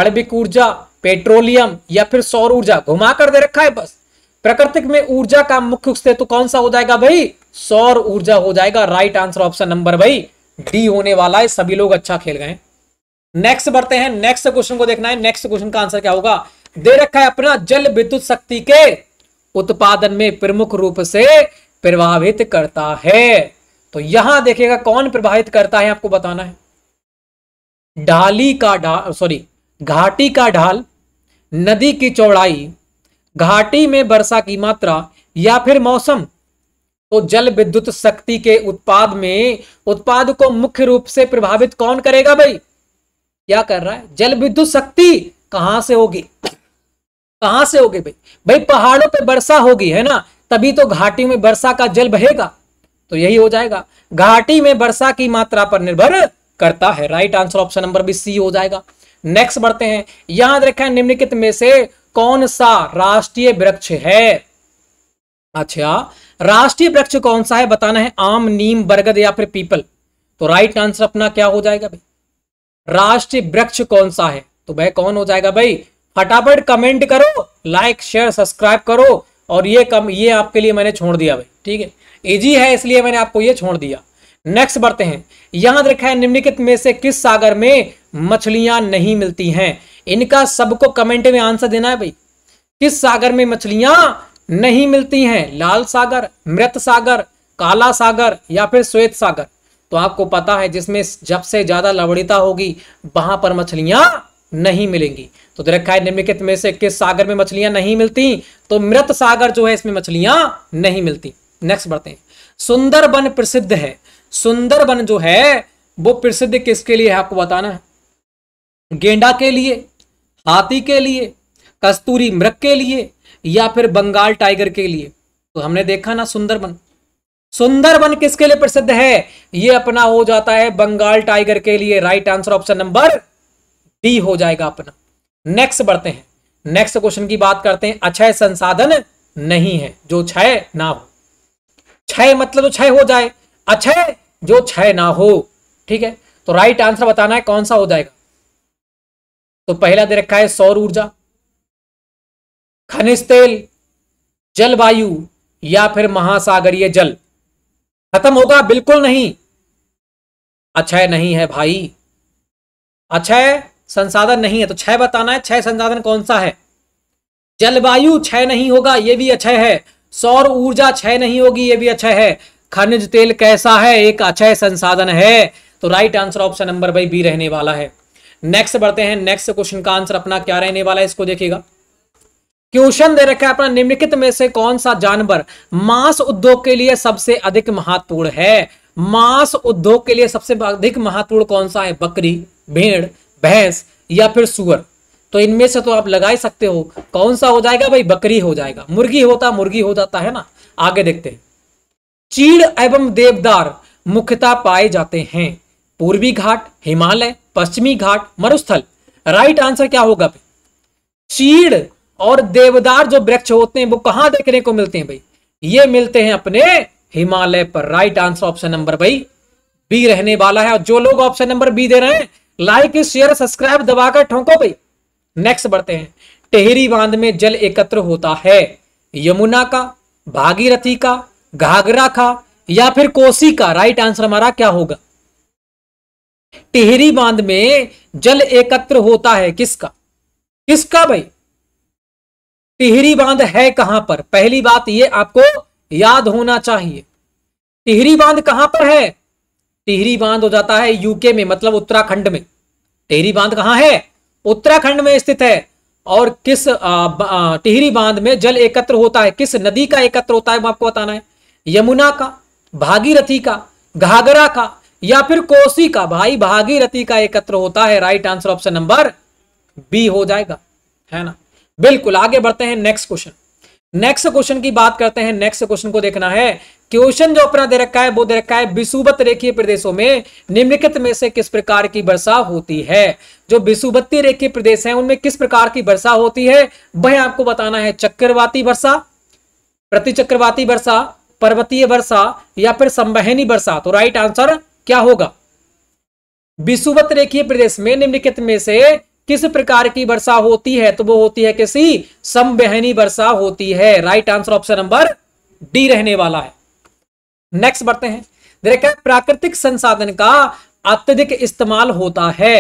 आणविक ऊर्जा पेट्रोलियम या फिर सौर ऊर्जा घुमा कर दे रखा है बस प्रकृतिक में ऊर्जा का मुख्य स्त्रोत तो कौन सा हो जाएगा भाई सौर ऊर्जा हो जाएगा राइट आंसर ऑप्शन नंबर भाई डी होने वाला है सभी लोग अच्छा खेल गए नेक्स्ट बढ़ते हैं नेक्स्ट क्वेश्चन को देखना है नेक्स्ट क्वेश्चन का आंसर क्या होगा दे रखा है अपना जल विद्युत शक्ति के उत्पादन में प्रमुख रूप से प्रभावित करता है तो यहां देखिएगा कौन प्रभावित करता है आपको बताना है ढाली का ढाल सॉरी घाटी का ढाल नदी की चौड़ाई घाटी में वर्षा की मात्रा या फिर मौसम तो जल विद्युत शक्ति के उत्पाद में उत्पाद को मुख्य रूप से प्रभावित कौन करेगा भाई क्या कर रहा है जल विद्युत शक्ति कहां से होगी कहां से होगी भाई भाई पहाड़ों पे वर्षा होगी है ना तभी तो घाटी में वर्षा का जल बहेगा तो यही हो जाएगा घाटी में वर्षा की मात्रा पर निर्भर करता है right answer option number B C हो जाएगा नेक्स्ट बढ़ते हैं याद रखें निम्नलिखित में से कौन सा राष्ट्रीय वृक्ष है अच्छा राष्ट्रीय वृक्ष कौन सा है बताना है आम नीम बरगद या फिर पीपल तो राइट आंसर अपना क्या हो जाएगा भाई राष्ट्रीय वृक्ष कौन सा है तो भाई कौन हो जाएगा भाई फटाफट कमेंट करो लाइक शेयर सब्सक्राइब करो और ये कम ये आपके लिए मैंने छोड़ दिया भाई ठीक है इजी है इसलिए मैंने आपको ये छोड़ दिया नेक्स्ट बढ़ते हैं याद रखा है निम्नलिखित में से किस सागर में मछलियां नहीं मिलती हैं इनका सबको कमेंट में आंसर देना है भाई किस सागर में मछलियां नहीं मिलती हैं लाल सागर मृत सागर काला सागर या फिर श्वेत सागर तो आपको पता है जिसमें जब से ज्यादा लवणिता होगी वहां पर मछलियां नहीं मिलेंगी तो देखा है निम्नलिखित में से किस सागर में मछलियां नहीं मिलती तो मृत सागर जो है इसमें मछलियां नहीं मिलती नेक्स्ट बढ़ते हैं सुंदरबन प्रसिद्ध है सुंदरबन जो है वो प्रसिद्ध किसके लिए है आपको बताना है गेंडा के लिए हाथी के लिए कस्तूरी मृग के लिए या फिर बंगाल टाइगर के लिए तो हमने देखा ना सुंदरबन सुंदरबन किसके लिए प्रसिद्ध है यह अपना हो जाता है बंगाल टाइगर के लिए right answer option number D हो जाएगा अपना नेक्स्ट बढ़ते हैं नेक्स्ट क्वेश्चन की बात करते हैं अक्षय संसाधन नहीं है जो क्षय ना हो क्षय मतलब जो तो क्षय हो जाए अक्षय जो क्षय ना हो ठीक है तो राइट आंसर बताना है कौन सा हो जाएगा तो पहला दे रखा है सौर ऊर्जा खनिज तेल जलवायु या फिर महासागरीय जल खत्म होगा बिल्कुल नहीं अच्छा है नहीं है भाई अक्षय अच्छा संसाधन नहीं है तो छह बताना है छह संसाधन कौन सा है जलवायु छह नहीं होगा यह भी अक्षय अच्छा है सौर ऊर्जा छह नहीं होगी यह भी अच्छा है खनिज तेल कैसा है एक अच्छा संसाधन है तो राइट आंसर ऑप्शन नंबर भाई बी रहने वाला है नेक्स्ट बढ़ते हैं नेक्स्ट क्वेश्चन का आंसर अपना क्या रहने वाला है इसको देखिएगा क्वेश्चन दे रखा है अपना निम्नलिखित में से कौन सा जानवर मांस उद्योग के लिए सबसे अधिक महत्वपूर्ण है मांस उद्योग के लिए सबसे अधिक महत्वपूर्ण कौन सा है बकरी भेड़ भैंस या फिर सुअर तो इनमें से तो आप लगा ही सकते हो कौन सा हो जाएगा भाई बकरी हो जाएगा मुर्गी होता मुर्गी हो जाता है ना आगे देखते हैं चीड़ एवं देवदार मुख्यता पाए जाते हैं पूर्वी घाट हिमालय पश्चिमी घाट मरुस्थल राइट आंसर क्या होगा चीड़ और देवदार जो वृक्ष होते हैं वो कहां देखने को मिलते हैं भाई ये मिलते हैं अपने हिमालय पर राइट आंसर ऑप्शन नंबर भाई बी रहने वाला है और जो लोग ऑप्शन नंबर बी दे रहे हैं लाइक शेयर सब्सक्राइब दबाकर ठोंको भाई नेक्स्ट बढ़ते हैं टेहरी बांध में जल एकत्र होता है यमुना का भागीरथी का घाघरा का या फिर कोसी का राइट आंसर हमारा क्या होगा टिहरी बांध में जल एकत्र होता है किसका किसका भाई टिहरी बांध है कहां पर पहली बात ये आपको याद होना चाहिए टिहरी बांध कहां पर है टिहरी बांध हो जाता है यूके में मतलब उत्तराखंड में टिहरी बांध कहां है उत्तराखंड में स्थित है और किस टिहरी बांध में जल एकत्र होता है किस नदी का एकत्र होता है आपको बताना है यमुना का भागीरथी का घाघरा का या फिर कोसी का भाई भागीरथी का एकत्र होता है right answer option number B हो जाएगा है ना बिल्कुल आगे बढ़ते हैं नेक्स्ट क्वेश्चन नेक्स्ट क्वेश्चन की बात करते हैं नेक्स्ट क्वेश्चन को देखना है क्वेश्चन जो अपना दे रखा है वो दे रखा है विसुबत रेखीय प्रदेशों में निम्नलिखित में से किस प्रकार की वर्षा होती है जो विसुबत्ती रेखीय प्रदेश है उनमें किस प्रकार की वर्षा होती है वह आपको बताना है चक्रवाती वर्षा चक्रवाती वर्षा पर्वतीय वर्षा या फिर संवहनी वर्षा तो राइट आंसर क्या होगा विषुवत रेखीय प्रदेश में निम्नलिखित में से किस प्रकार की वर्षा होती है तो वो होती है किसी संवहनी वर्षा होती है right answer option number D रहने वाला है नेक्स्ट बढ़ते हैं देखा प्राकृतिक संसाधन का अत्यधिक इस्तेमाल होता है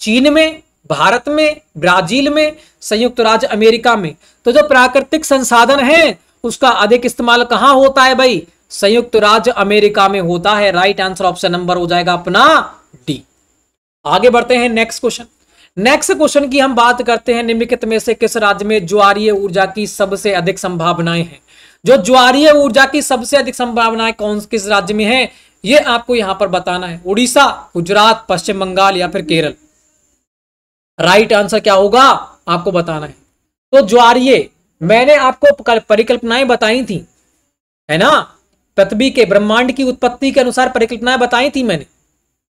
चीन में भारत में ब्राजील में संयुक्त राज्य अमेरिका में तो जो प्राकृतिक संसाधन है उसका अधिक इस्तेमाल कहां होता है भाई संयुक्त राज्य अमेरिका में होता है राइट आंसर ऑप्शन नंबर हो जाएगा अपना डी आगे बढ़ते हैं नेक्स्ट क्वेश्चन नेक्स्ट क्वेश्चन की हम बात करते हैं निम्नलिखित में से किस राज्य में ज्वारीय ऊर्जा की सबसे अधिक संभावनाएं हैं जो ज्वारीय ऊर्जा की सबसे अधिक संभावनाएं कौन किस राज्य में है ये आपको यहां पर बताना है उड़ीसा गुजरात पश्चिम बंगाल या फिर केरल राइट आंसर क्या होगा आपको बताना है तो ज्वारीय मैंने आपको परिकल्पनाएं बताई थी है ना पृथ्वी के ब्रह्मांड की उत्पत्ति के अनुसार परिकल्पनाएं बताई थी मैंने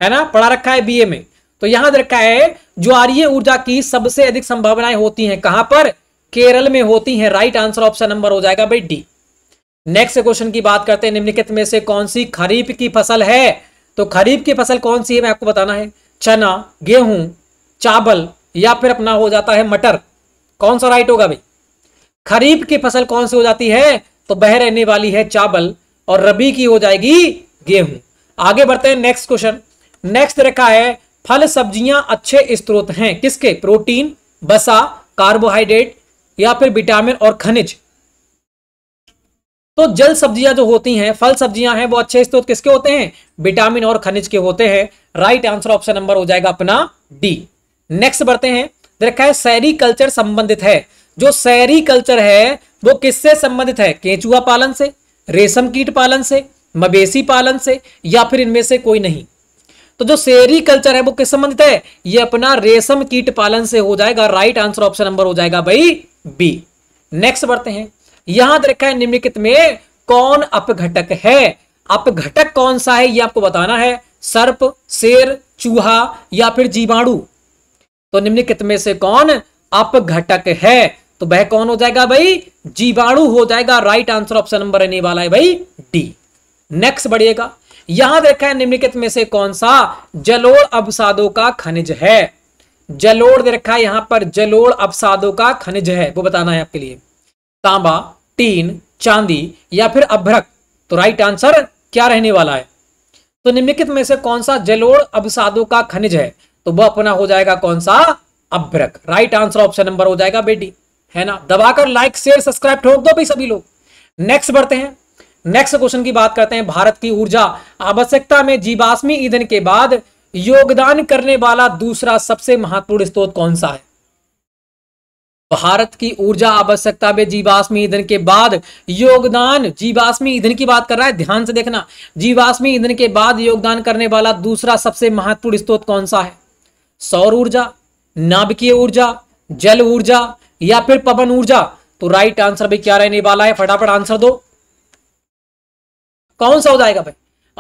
है ना पढ़ा रखा है बीए में तो यहां रखा है ज्वारीय ऊर्जा की सबसे अधिक संभावनाएं होती हैं कहां पर केरल में होती हैं राइट आंसर ऑप्शन नंबर हो जाएगा भाई डी नेक्स्ट क्वेश्चन की बात करते हैं निम्नलिखित में से कौन सी खरीफ की फसल है तो खरीफ की फसल कौन सी है मैं आपको बताना है चना गेहूं चावल या फिर अपना हो जाता है मटर कौन सा राइट होगा भाई खरीफ की फसल कौन सी हो जाती है तो बह रहने वाली है चावल और रबी की हो जाएगी गेहूं आगे बढ़ते हैं नेक्स्ट क्वेश्चन नेक्स्ट रखा है फल सब्जियां अच्छे स्त्रोत हैं किसके प्रोटीन बसा कार्बोहाइड्रेट या फिर विटामिन और खनिज तो जल सब्जियां जो होती हैं फल सब्जियां हैं वो अच्छे स्त्रोत किसके होते हैं विटामिन और खनिज के होते हैं राइट आंसर ऑप्शन नंबर हो जाएगा अपना डी नेक्स्ट बढ़ते हैं देखा है शहरी कल्चर संबंधित है जो शहरी कल्चर है वो किससे संबंधित है केचुआ पालन से रेशम कीट पालन से मवेशी पालन से या फिर इनमें से कोई नहीं तो जो शेरी कल्चर है वो किस संबंधित है ये अपना रेशम कीट पालन से हो जाएगा राइट आंसर ऑप्शन नंबर हो जाएगा भाई बी नेक्स्ट बढ़ते हैं यहां तो रखा है निम्नलिखित में कौन अपघटक है अपघटक कौन सा है ये आपको बताना है सर्प शेर चूहा या फिर जीवाणु तो निम्नलिखित में से कौन अपघटक है तो वह कौन हो जाएगा भाई जीवाणु हो जाएगा राइट आंसर ऑप्शन नंबर रहने वाला है भाई डी नेक्स्ट बढ़िएगा यहां देखा है निम्नलिखित में से कौन सा जलोड़ अवसादों का खनिज है जलोड़ दे रखा है यहां पर जलोड़ अवसादों का खनिज है वो बताना है आपके लिए तांबा टीन चांदी या फिर अभ्रक तो राइट आंसर क्या रहने वाला है तो निम्नलिखित में से कौन सा जलोड़ अवसादों का खनिज है तो वह अपना हो जाएगा कौन सा अभ्रक राइट आंसर ऑप्शन नंबर हो जाएगा बेटी है ना दबाकर लाइक शेयर सब्सक्राइब ठोक दो भाई सभी लोग नेक्स्ट बढ़ते हैं नेक्स्ट क्वेश्चन की बात करते हैं भारत की ऊर्जा आवश्यकता में जीवाश्मी ईंधन के बाद योगदान करने वाला दूसरा सबसे महत्वपूर्ण स्त्रोत कौन सा है भारत की ऊर्जा आवश्यकता में जीवाश्मी ईंधन के बाद योगदान जीवाश्मी ईंधन की बात कर रहा है ध्यान से देखना जीवाश्मी ईंधन के बाद योगदान करने वाला दूसरा सबसे महत्वपूर्ण स्त्रोत कौन सा है सौर ऊर्जा नाभिकीय ऊर्जा जल ऊर्जा या फिर पवन ऊर्जा तो राइट आंसर भाई क्या रहने वाला है फटाफट आंसर दो कौन सा हो जाएगा भाई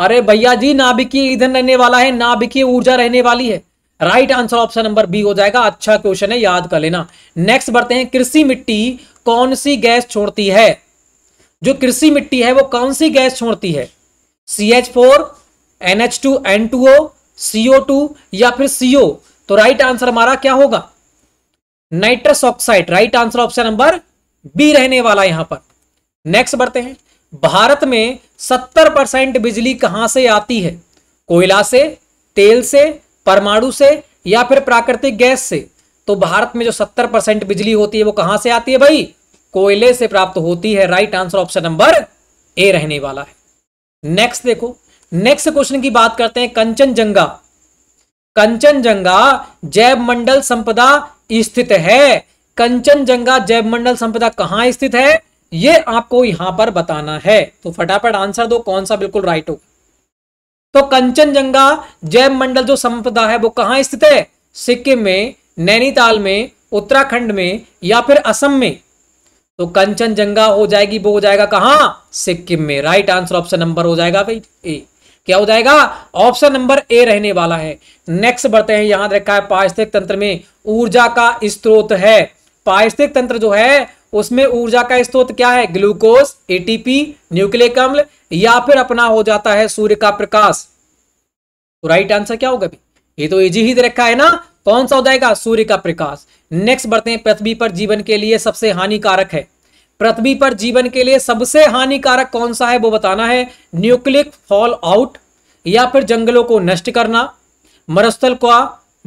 अरे भैया जी नाभिकीय ईंधन रहने वाला है नाभिकीय ऊर्जा रहने वाली है right answer option number B हो जाएगा अच्छा क्वेश्चन है याद कर लेना नेक्स्ट बढ़ते हैं कृषि मिट्टी कौन सी गैस छोड़ती है जो कृषि मिट्टी है वो कौन सी गैस छोड़ती है C H four N H two N two O CO two या फिर सीओ तो राइट आंसर हमारा क्या होगा nitrous oxide right answer option number B रहने वाला यहां पर नेक्स्ट बढ़ते हैं भारत में सत्तर परसेंट बिजली कहां से आती है कोयला से तेल से परमाणु से या फिर प्राकृतिक गैस से तो भारत में जो सत्तर परसेंट बिजली होती है वो कहां से आती है भाई कोयले से प्राप्त होती है right answer option number A रहने वाला है नेक्स्ट देखो नेक्स्ट क्वेश्चन की बात करते हैं कंचनजंगा कंचनजंगा जैव मंडल संपदा स्थित है कंचनजंगा मंडल संपदा कहां स्थित है यह आपको यहां पर बताना है तो फटाफट आंसर दो कौन सा बिल्कुल राइट हो तो कंचनजंगा जैव मंडल जो संपदा है वो कहां स्थित है सिक्किम में नैनीताल में उत्तराखंड में या फिर असम में तो कंचनजंगा हो जाएगी वो हो जाएगा कहां सिक्किम में राइट आंसर ऑप्शन नंबर हो जाएगा भाई ए क्या हो जाएगा ऑप्शन नंबर ए रहने वाला है नेक्स्ट बढ़ते हैं यहां रखा है पारिस्थितिक तंत्र में ऊर्जा का स्त्रोत है पारिस्थितिक तंत्र जो है उसमें ऊर्जा का स्त्रोत क्या है ग्लूकोज एटीपी न्यूक्लिक अम्ल या फिर अपना हो जाता है सूर्य का प्रकाश तो राइट आंसर क्या होगा ये तो इजी ही रखा है ना कौन सा हो जाएगा सूर्य का प्रकाश नेक्स्ट बढ़ते हैं पृथ्वी पर जीवन के लिए सबसे हानिकारक है पृथ्वी पर जीवन के लिए सबसे हानिकारक कौन सा है वो बताना है न्यूक्लिक फॉल आउट या फिर जंगलों को नष्ट करना मरुस्थल का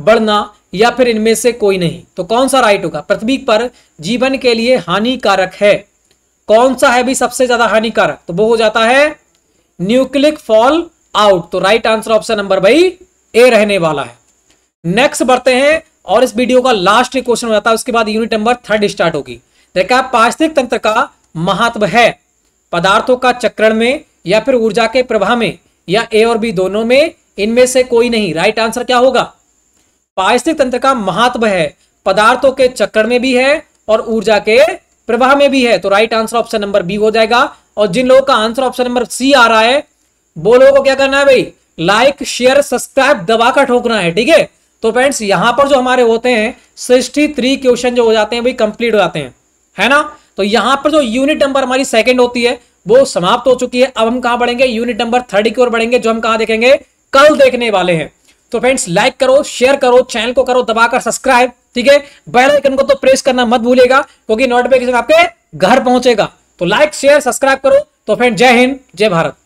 बढ़ना या फिर इनमें से कोई नहीं तो कौन सा राइट होगा पृथ्वी पर जीवन के लिए हानिकारक है कौन सा है भी सबसे ज्यादा हानिकारक तो वो हो जाता है न्यूक्लिक फॉल आउट तो राइट आंसर ऑप्शन नंबर भाई ए रहने वाला है नेक्स्ट बढ़ते हैं और इस वीडियो का लास्ट क्वेश्चन हो जाता है उसके बाद यूनिट नंबर थर्ड स्टार्ट होगी देखा पार्श्विक तंत्र का महत्व है पदार्थों का चक्रण में या फिर ऊर्जा के प्रभाव में या ए और बी दोनों में इनमें से कोई नहीं राइट आंसर क्या होगा पार्श्विक तंत्र का महात्व है पदार्थों के चक्रण में भी है और ऊर्जा के प्रवाह में भी है तो right answer option number B हो जाएगा और जिन लोगों का आंसर ऑप्शन नंबर सी आ रहा है वो लोगों को क्या करना है भाई लाइक शेयर सब्सक्राइब दबा का ठोकना है ठीक है तो फ्रेंड्स यहां पर जो हमारे होते हैं सिक्सटी थ्री क्वेश्चन जो हो जाते हैं भाई कंप्लीट हो जाते हैं है ना तो यहां पर जो यूनिट नंबर हमारी सेकंड होती है वो समाप्त हो चुकी है अब हम कहां बढ़ेंगे यूनिट नंबर थर्ड की ओर बढ़ेंगे जो हम कहा देखेंगे कल देखने वाले हैं तो फ्रेंड्स लाइक करो शेयर करो चैनल को करो दबाकर सब्सक्राइब ठीक है बेल आइकन को तो प्रेस करना मत भूलेगा क्योंकि नोटिफिकेशन आपके घर पहुंचेगा तो लाइक शेयर सब्सक्राइब करो तो फ्रेंड जय हिंद जय भारत